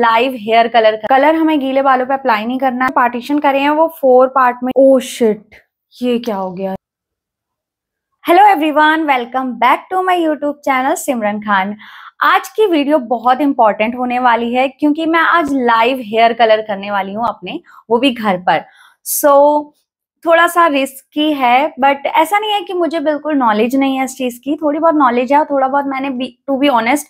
Live hair colour का colour हमें गीले बालों पे अप्लाई नहीं करना है पार्टीशन करें हैं वो फोर पार्ट में ओ oh, शिट ये क्या हो गया hello everyone welcome back to my YouTube channel Simran Khan आज की वीडियो बहुत इंपॉर्टेंट होने वाली है क्योंकि मैं आज लाइव हेयर कलर करने वाली हूँ अपने वो भी घर पर सो so, थोड़ा सा रिस्की है बट ऐसा नहीं है कि मुझे बिल्कुल नॉलेज नहीं है इस चीज़ की थोड़ी बहुत नॉलेज है और थोड़ा बहुत मैंने टू बी ऑनेस्ट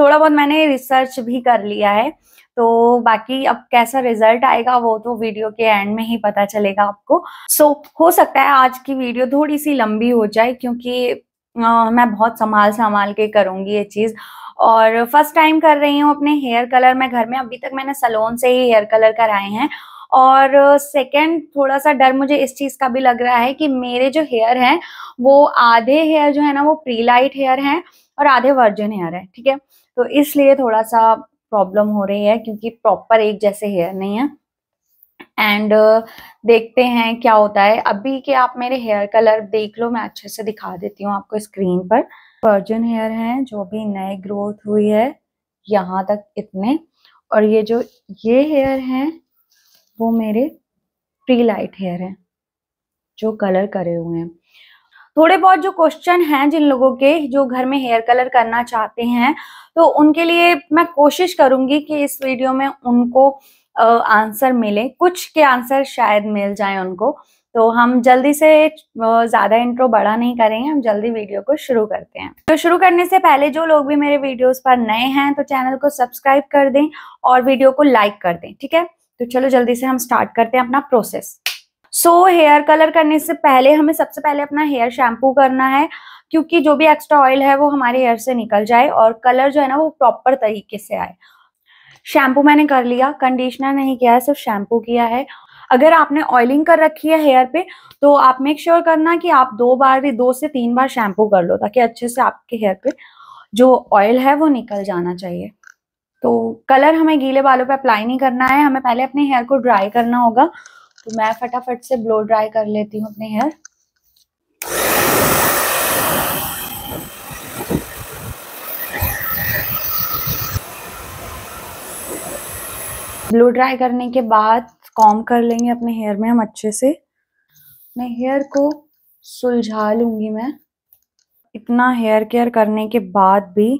थोड़ा बहुत मैंने रिसर्च भी कर लिया है तो बाकी अब कैसा रिजल्ट आएगा वो तो वीडियो के एंड में ही पता चलेगा आपको सो so, हो सकता है आज की वीडियो थोड़ी सी लंबी हो जाए क्योंकि आ, मैं बहुत संभाल संभाल के करूँगी ये चीज़ और फर्स्ट टाइम कर रही हूँ अपने हेयर कलर मैं घर में अभी तक मैंने सलोन से ही हेयर कलर कराए हैं और सेकंड थोड़ा सा डर मुझे इस चीज़ का भी लग रहा है कि मेरे जो हेयर हैं वो आधे हेयर जो है ना वो प्री लाइट हेयर हैं और आधे वर्जन हेयर है ठीक है तो इसलिए थोड़ा सा प्रॉब्लम हो रही है क्योंकि प्रॉपर एक जैसे हेयर नहीं है एंड uh, देखते हैं क्या होता है अभी के आप मेरे हेयर कलर देख लो मैं अच्छे से दिखा देती हूँ आपको स्क्रीन पर वर्जन हेयर हैं जो भी नए ग्रोथ हुई है यहाँ तक इतने और ये जो ये हेयर हैं वो मेरे प्री लाइट हेयर हैं जो कलर करे हुए हैं थोड़े बहुत जो क्वेश्चन हैं जिन लोगों के जो घर में हेयर कलर करना चाहते हैं तो उनके लिए मैं कोशिश करूंगी कि इस वीडियो में उनको आंसर मिले कुछ के आंसर शायद मिल जाए उनको तो हम जल्दी से ज़्यादा इंट्रो बड़ा नहीं करेंगे हम जल्दी वीडियो को शुरू करते हैं तो शुरू करने से पहले जो लोग भी मेरे वीडियोस पर नए हैं तो चैनल को सब्सक्राइब कर दें और वीडियो को लाइक कर दें ठीक है तो चलो जल्दी से हम स्टार्ट करते हैं अपना प्रोसेस सो हेयर कलर करने से पहले हमें सबसे पहले अपना हेयर शैम्पू करना है क्योंकि जो भी एक्स्ट्रा ऑयल है वो हमारे हेयर से निकल जाए और कलर जो है ना वो प्रॉपर तरीके से आए शैम्पू मैंने कर लिया कंडीशनर नहीं किया है सिर्फ शैम्पू किया है अगर आपने ऑयलिंग कर रखी है हेयर पे तो आप मेक श्योर sure करना कि आप दो बार दो से तीन बार शैम्पू कर लो ताकि अच्छे से आपके हेयर पे जो ऑयल है वो निकल जाना चाहिए तो कलर हमें गीले बालों पे अप्लाई नहीं करना है हमें पहले अपने हेयर को ड्राई करना होगा तो मैं फटाफट से ब्लो ड्राई कर लेती हूँ अपने हेयर ब्लो ड्राई करने के बाद कॉम कर लेंगे अपने हेयर में हम अच्छे से मैं हेयर को सुलझा लूंगी मैं इतना हेयर केयर करने के बाद भी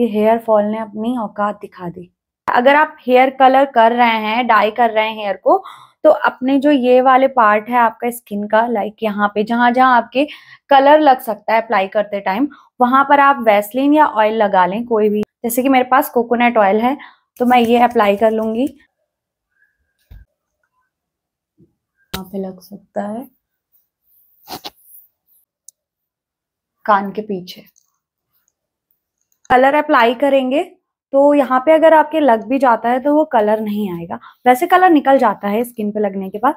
कि हेयर फॉल ने अपनी औकात दिखा दी अगर आप हेयर कलर कर रहे हैं डाई कर रहे हैं हेयर को तो अपने जो ये वाले पार्ट है आपका स्किन का लाइक यहाँ पे जहां जहां आपके कलर लग सकता है अप्लाई करते टाइम वहां पर आप वैसलिन या ऑयल लगा लें कोई भी जैसे कि मेरे पास कोकोनट ऑयल है तो मैं ये अप्लाई कर लूंगी यहाँ पे लग सकता है कान के पीछे कलर अप्लाई करेंगे तो यहाँ पे अगर आपके लग भी जाता है तो वो कलर नहीं आएगा वैसे कलर निकल जाता है स्किन पे लगने के बाद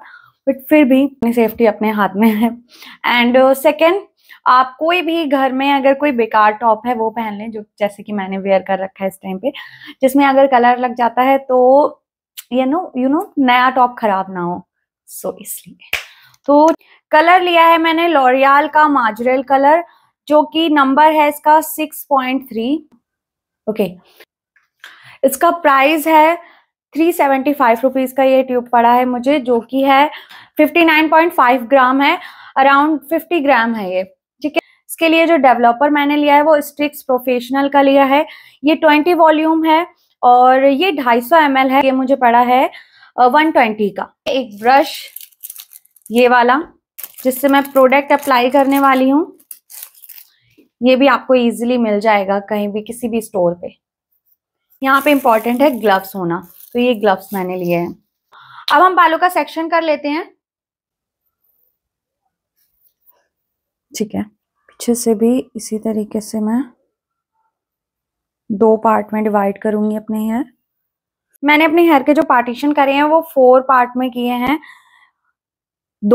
बट फिर भी अपनी सेफ्टी अपने हाथ में है एंड सेकेंड uh, आप कोई भी घर में अगर कोई बेकार टॉप है वो पहन लें जो जैसे कि मैंने वेयर कर रखा है इस टाइम पे जिसमें अगर कलर लग जाता है तो यू नो यू नो नया टॉप खराब ना हो सो so, इसलिए तो कलर लिया है मैंने लॉरियाल का माजरेल कलर जो कि नंबर है इसका 6.3 ओके इसका प्राइस है थ्री सेवेंटी फाइव रुपीज़ का ये ट्यूब पड़ा है मुझे जो कि है fifty nine point five gram है अराउंड फिफ्टी ग्राम है ये ठीक है इसके लिए जो डेवलपर मैंने लिया है वो स्ट्रिक्स प्रोफेशनल का लिया है ये ट्वेंटी वॉल्यूम है और ये ढाई सौ एम है ये मुझे पड़ा है वन ट्वेंटी का एक ब्रश ये वाला जिससे मैं प्रोडक्ट अप्लाई करने वाली हूँ ये भी आपको इजीली मिल जाएगा कहीं भी किसी भी स्टोर पे यहाँ पे इंपॉर्टेंट है ग्लव्स होना तो ये ग्लव्स मैंने लिए हैं अब हम बालों का सेक्शन कर लेते हैं ठीक है पीछे से भी इसी तरीके से मैं दो पार्ट में डिवाइड करूंगी अपने हेयर मैंने अपने हेयर के जो पार्टीशन करे हैं वो फोर पार्ट में किए हैं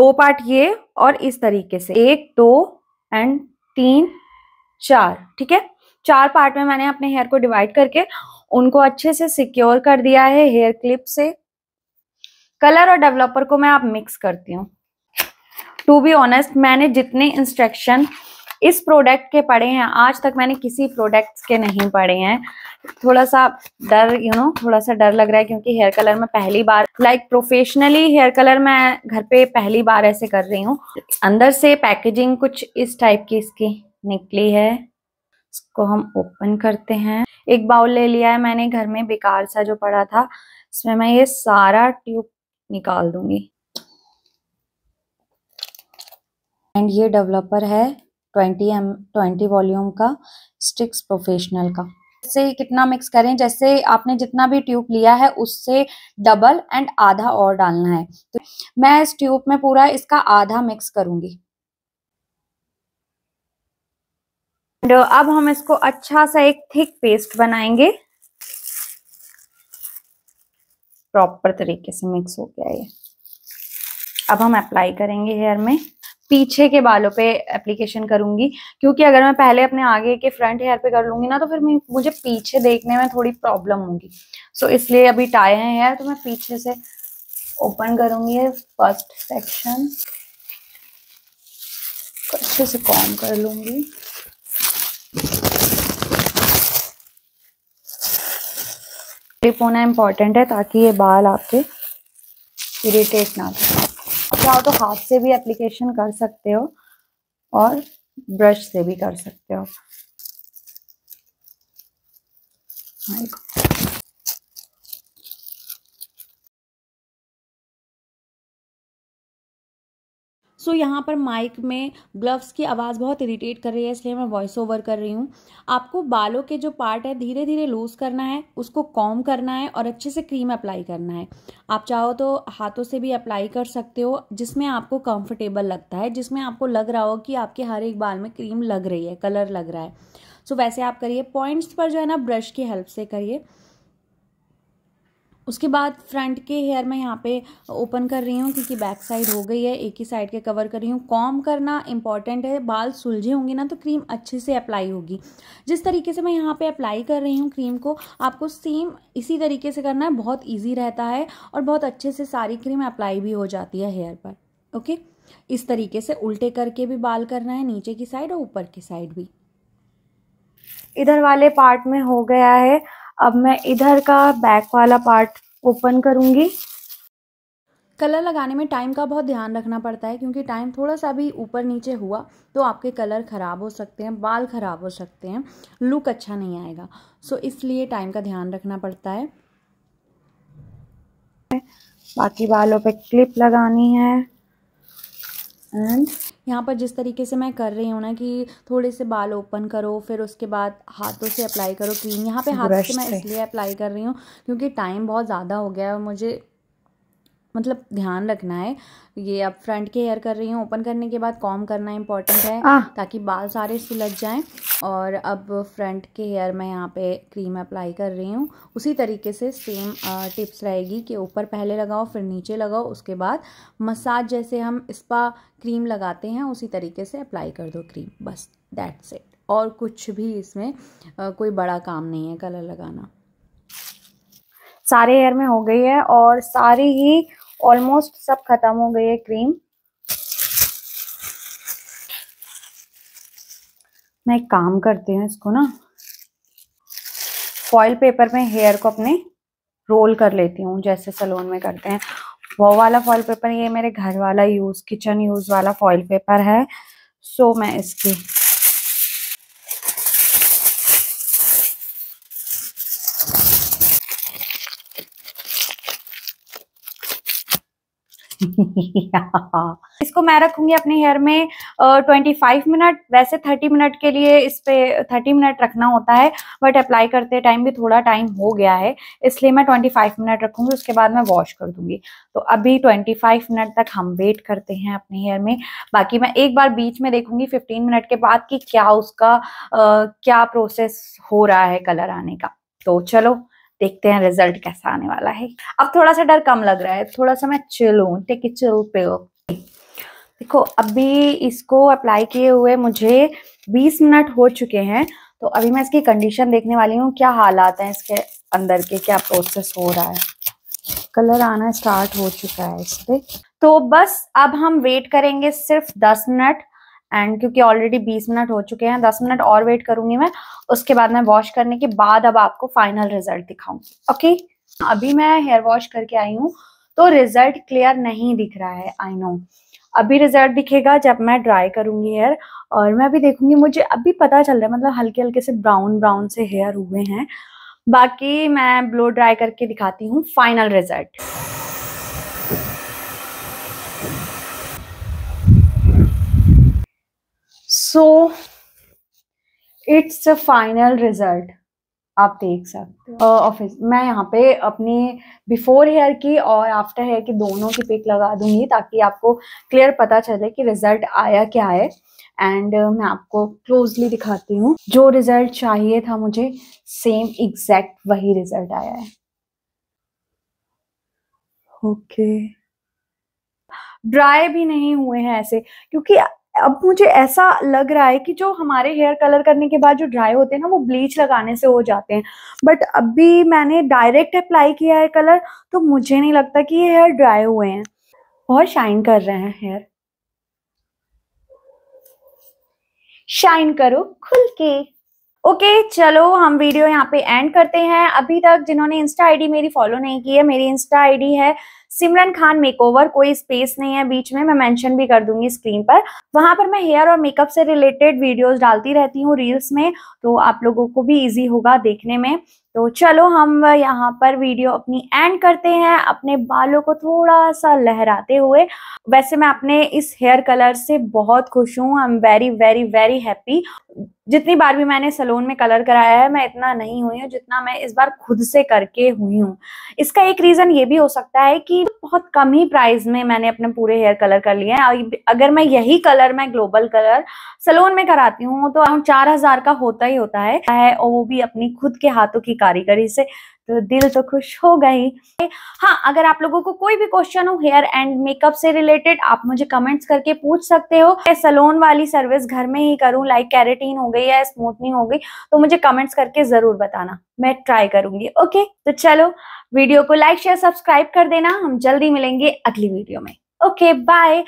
दो पार्ट ये और इस तरीके से एक दो एंड तीन चार ठीक है चार पार्ट में मैंने अपने हेयर को डिवाइड करके उनको अच्छे से सिक्योर कर दिया है हेयर क्लिप से कलर और डेवलपर को मैं आप मिक्स करती हूँ टू बी ऑनेस्ट मैंने जितने इंस्ट्रक्शन इस प्रोडक्ट के पढ़े हैं आज तक मैंने किसी प्रोडक्ट के नहीं पढ़े हैं थोड़ा सा डर यू नो थोड़ा सा डर लग रहा है क्योंकि हेयर कलर में पहली बार लाइक प्रोफेशनली हेयर कलर मैं घर पे पहली बार ऐसे कर रही हूँ अंदर से पैकेजिंग कुछ इस टाइप की इसकी निकली है इसको हम ओपन करते हैं एक बाउल ले लिया है मैंने घर में बेकार सा जो पड़ा था इसमें मैं ये सारा ट्यूब निकाल दूंगी एंड ये डेवलपर है ट्वेंटी एम ट्वेंटी वॉल्यूम का स्टिक्स प्रोफेशनल का से कितना मिक्स करें जैसे आपने जितना भी ट्यूब लिया है उससे डबल एंड आधा और डालना है तो मैं इस ट्यूब में पूरा इसका आधा मिक्स करूंगी एंड तो अब हम इसको अच्छा सा एक थिक पेस्ट बनाएंगे प्रॉपर तरीके से मिक्स हो गया ये अब हम अप्लाई करेंगे हेयर में पीछे के बालों पे एप्लीकेशन करूंगी क्योंकि अगर मैं पहले अपने आगे के फ्रंट हेयर पे कर लूंगी ना तो फिर मुझे पीछे देखने में थोड़ी प्रॉब्लम होगी सो so, इसलिए अभी टाए हैं हेयर तो मैं पीछे से ओपन करूंगी फर्स्ट सेक्शन अच्छे से कॉम कर लूंगी क्लिप होना इम्पॉर्टेंट है ताकि ये बाल आपके इरिटेट ना हो चाहो तो हाथ से भी एप्लीकेशन कर सकते हो और ब्रश से भी कर सकते हो सो so, यहाँ पर माइक में ग्लव्स की आवाज़ बहुत इरिटेट कर रही है इसलिए मैं वॉइस ओवर कर रही हूँ आपको बालों के जो पार्ट है धीरे धीरे लूज़ करना है उसको कॉम करना है और अच्छे से क्रीम अप्लाई करना है आप चाहो तो हाथों से भी अप्लाई कर सकते हो जिसमें आपको कंफर्टेबल लगता है जिसमें आपको लग रहा हो कि आपके हर एक बाल में क्रीम लग रही है कलर लग रहा है सो so, वैसे आप करिए पॉइंट्स पर जो है ना ब्रश की हेल्प से करिए उसके बाद फ्रंट के हेयर मैं यहाँ पे ओपन कर रही हूँ क्योंकि बैक साइड हो गई है एक ही साइड के कवर कर रही हूँ कॉम करना इंपॉर्टेंट है बाल सुलझे होंगे ना तो क्रीम अच्छे से अप्लाई होगी जिस तरीके से मैं यहाँ पे अप्लाई कर रही हूँ क्रीम को आपको सेम इसी तरीके से करना है बहुत ईजी रहता है और बहुत अच्छे से सारी क्रीम अप्लाई भी हो जाती है हेयर पर ओके इस तरीके से उल्टे करके भी बाल करना है नीचे की साइड और ऊपर की साइड भी इधर वाले पार्ट में हो गया है अब मैं इधर का बैक वाला पार्ट ओपन करूँगी कलर लगाने में टाइम का बहुत ध्यान रखना पड़ता है क्योंकि टाइम थोड़ा सा भी ऊपर नीचे हुआ तो आपके कलर ख़राब हो सकते हैं बाल ख़राब हो सकते हैं लुक अच्छा नहीं आएगा सो इसलिए टाइम का ध्यान रखना पड़ता है बाकी बालों पे क्लिप लगानी है एंड यहाँ पर जिस तरीके से मैं कर रही हूँ ना कि थोड़े से बाल ओपन करो फिर उसके बाद हाथों से अप्लाई करो क्रीम यहाँ पे हाथों से मैं इसलिए अप्लाई कर रही हूँ क्योंकि टाइम बहुत ज़्यादा हो गया है और मुझे मतलब ध्यान रखना है ये आप फ्रंट के हेयर कर रही हूँ ओपन करने के बाद कॉम करना इम्पोर्टेंट है आ, हाँ। ताकि बाल सारे सुलझ जाएं और अब फ्रंट के हेयर में यहाँ पे क्रीम अप्लाई कर रही हूँ उसी तरीके से सेम टिप्स रहेगी कि ऊपर पहले लगाओ फिर नीचे लगाओ उसके बाद मसाज जैसे हम स्पा क्रीम लगाते हैं उसी तरीके से अप्लाई कर दो क्रीम बस दैट्स इट और कुछ भी इसमें आ, कोई बड़ा काम नहीं है कलर लगाना सारे हेयर में हो गई है और सारे ही ऑलमोस्ट सब खत्म हो गई है क्रीम मैं काम करती हूँ इसको ना फॉइल पेपर में हेयर को अपने रोल कर लेती हूँ जैसे सलून में करते हैं वो वाला फॉइल पेपर ये मेरे घर वाला यूज़ किचन यूज़ वाला फॉइल पेपर है सो मैं इसकी इसको मैं रखूंगी अपने हेयर में ट्वेंटी फाइव मिनट वैसे थर्टी मिनट के लिए इस पे थर्टी मिनट रखना होता है बट अप्लाई करते टाइम भी थोड़ा टाइम हो गया है इसलिए मैं ट्वेंटी फाइव मिनट रखूंगी उसके बाद मैं वॉश कर दूंगी तो अभी ट्वेंटी फाइव मिनट तक हम वेट करते हैं अपने हेयर में बाकी मैं एक बार बीच में देखूंगी फिफ्टीन मिनट के बाद कि क्या उसका आ, क्या प्रोसेस हो रहा है कलर आने का तो चलो देखते हैं रिजल्ट कैसा आने वाला है अब थोड़ा सा डर कम लग रहा है थोड़ा सा मैं चिलू टेक इट चिल पे देखो अभी इसको अप्लाई किए हुए मुझे 20 मिनट हो चुके हैं तो अभी मैं इसकी कंडीशन देखने वाली हूँ क्या हालात हैं इसके अंदर के क्या प्रोसेस हो रहा है कलर आना स्टार्ट हो चुका है इस पर तो बस अब हम वेट करेंगे सिर्फ 10 मिनट एंड क्योंकि ऑलरेडी 20 मिनट हो चुके हैं 10 मिनट और वेट करूंगी मैं उसके बाद मैं वॉश करने के बाद अब आपको फाइनल रिजल्ट दिखाऊंगी ओके अभी मैं हेयर वॉश करके आई हूँ तो रिजल्ट क्लियर नहीं दिख रहा है आई नो अभी रिजल्ट दिखेगा जब मैं ड्राई करूंगी हेयर और मैं अभी देखूंगी मुझे अभी पता चल रहा है मतलब हल्के हल्के से ब्राउन ब्राउन से हेयर हुए हैं बाकी मैं ब्लो ड्राई करके दिखाती हूँ final result so it's a final result आप देख सकते हो ऑफिस मैं यहाँ पे अपने बिफोर हेयर की और आफ्टर हेयर की दोनों की पिक लगा दूंगी ताकि आपको क्लियर पता चले कि रिजल्ट आया क्या है एंड uh, मैं आपको क्लोजली दिखाती हूँ जो रिजल्ट चाहिए था मुझे सेम एग्जैक्ट वही रिजल्ट आया है ओके okay. ड्राई भी नहीं हुए हैं ऐसे क्योंकि अब मुझे ऐसा लग रहा है कि जो हमारे हेयर कलर करने के बाद जो ड्राई होते हैं ना वो ब्लीच लगाने से हो जाते हैं बट अभी मैंने डायरेक्ट अप्लाई किया है कलर तो मुझे नहीं लगता कि ये हेयर ड्राई हुए हैं और शाइन कर रहे हैं हेयर शाइन करो खुल के ओके okay, चलो हम वीडियो यहाँ पे एंड करते हैं अभी तक जिन्होंने इंस्टा आईडी मेरी फॉलो नहीं की है मेरी इंस्टा आईडी है सिमरन खान मेकओवर कोई स्पेस नहीं है बीच में मैं मेंशन भी कर दूंगी स्क्रीन पर वहां पर मैं हेयर और मेकअप से रिलेटेड वीडियोस डालती रहती हूँ रील्स में तो आप लोगों को भी ईजी होगा देखने में तो चलो हम यहाँ पर वीडियो अपनी एंड करते हैं अपने बालों को थोड़ा सा लहराते हुए वैसे मैं अपने इस हेयर कलर से बहुत खुश हूँ I am very very very happy जितनी बार भी मैंने सलोन में कलर कराया है मैं इतना नहीं हुई हूँ जितना मैं इस बार खुद से करके हुई हूँ इसका एक रीज़न ये भी हो सकता है कि बहुत कम ही प्राइस में मैंने अपने पूरे हेयर कलर कर लिए हैं अगर मैं यही कलर मैं ग्लोबल कलर सलोन में कराती हूँ तो अराउंड चार हजार का होता ही होता है और वो भी अपनी खुद के हाथों की कारीगरी से तो दिल तो खुश हो गई हाँ अगर आप लोगों को कोई भी क्वेश्चन हो हेयर एंड मेकअप से रिलेटेड आप मुझे कमेंट्स करके पूछ सकते हो सलोन वाली सर्विस घर में ही करूँ लाइक कैरेटीन हो गई या स्मूथनिंग हो गई तो मुझे कमेंट्स करके जरूर बताना मैं ट्राई करूंगी ओके तो चलो वीडियो को लाइक शेयर सब्सक्राइब कर देना हम जल्दी मिलेंगे अगली वीडियो में ओके बाय